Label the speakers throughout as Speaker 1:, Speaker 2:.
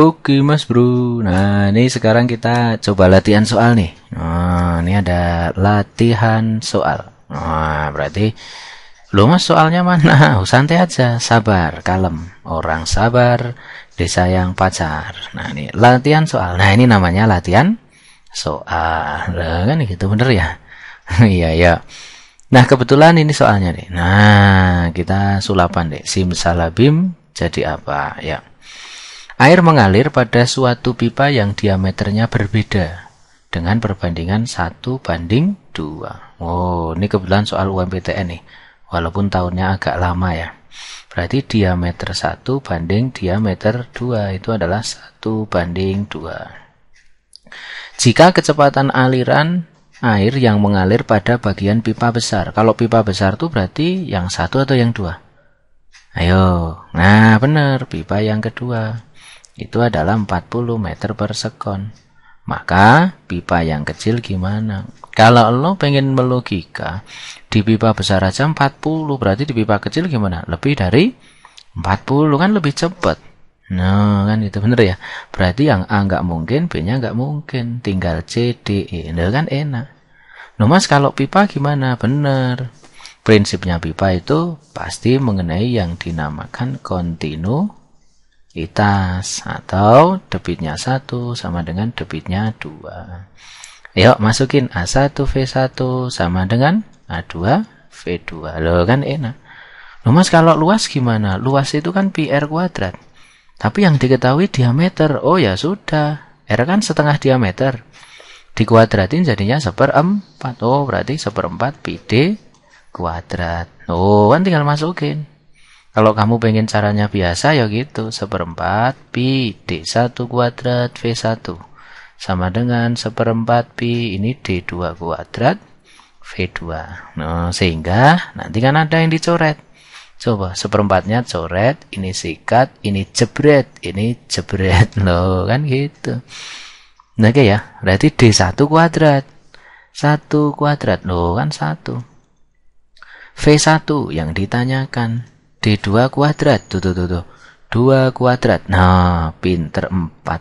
Speaker 1: Oke mas bro Nah ini sekarang kita coba latihan soal nih Nah ini ada latihan soal Nah berarti lo mas soalnya mana? Oh, santai aja Sabar, kalem Orang sabar desa yang pacar Nah ini latihan soal Nah ini namanya latihan soal nah, Kan gitu bener ya Iya ya Nah kebetulan ini soalnya nih Nah kita sulapan deh Simsalabim jadi apa ya Air mengalir pada suatu pipa yang diameternya berbeda dengan perbandingan 1 banding 2. Oh, ini kebetulan soal UMPTN nih, walaupun tahunnya agak lama ya. Berarti diameter 1 banding diameter 2 itu adalah 1 banding 2. Jika kecepatan aliran air yang mengalir pada bagian pipa besar. Kalau pipa besar itu berarti yang satu atau yang dua? Ayo, nah benar, pipa yang kedua itu adalah 40 meter per sekon. Maka pipa yang kecil gimana? Kalau lo pengen melogika, di pipa besar aja 40, berarti di pipa kecil gimana? Lebih dari 40 kan lebih cepat. Nah, kan itu bener ya. Berarti yang A nggak mungkin, B-nya nggak mungkin. Tinggal C, D, E. Nah, kan enak. Nah, mas kalau pipa gimana? Bener. Prinsipnya pipa itu pasti mengenai yang dinamakan kontinu kita atau debitnya satu sama dengan debitnya dua. Yuk masukin A1 V1 sama dengan A2 V2. Loh kan enak. Loh mas kalau luas gimana? Luas itu kan PR kuadrat. Tapi yang diketahui diameter. Oh ya sudah. R kan setengah diameter. Dikuadratin jadinya seperempat. Oh berarti seperempat PD kuadrat. Oh kan tinggal masukin. Kalau kamu pengen caranya biasa ya gitu, seperempat pi D1 kuadrat V1 sama dengan seperempat pi ini D2 kuadrat V2. Nah, sehingga nanti kan ada yang dicoret. Coba seperempatnya coret, ini sikat, ini jebret, ini jebret loh kan gitu. Nah, oke ya, berarti D1 kuadrat. 1 kuadrat loh kan 1. V1 yang ditanyakan. D2 kuadrat. Tuh, tuh, tuh, tuh. 2 kuadrat. Nah, pinter 4.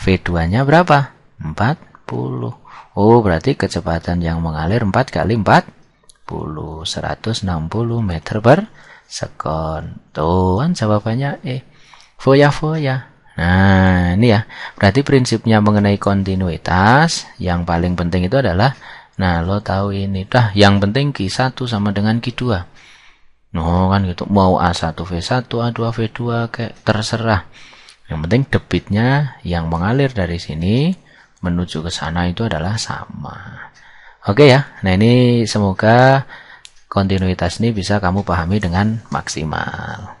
Speaker 1: V2-nya berapa? 40. Oh, berarti kecepatan yang mengalir 4 kali 40. 160 meter per sekon. Tuh, jawabannya E. Foya-foya. Nah, ini ya. Berarti prinsipnya mengenai kontinuitas yang paling penting itu adalah nah lo tahu ini dah yang penting Q1 sama dengan Q2. No oh, kan gitu mau A1 V1 A2 V2 kayak terserah yang penting debitnya yang mengalir dari sini menuju ke sana itu adalah sama oke ya nah ini semoga kontinuitas ini bisa kamu pahami dengan maksimal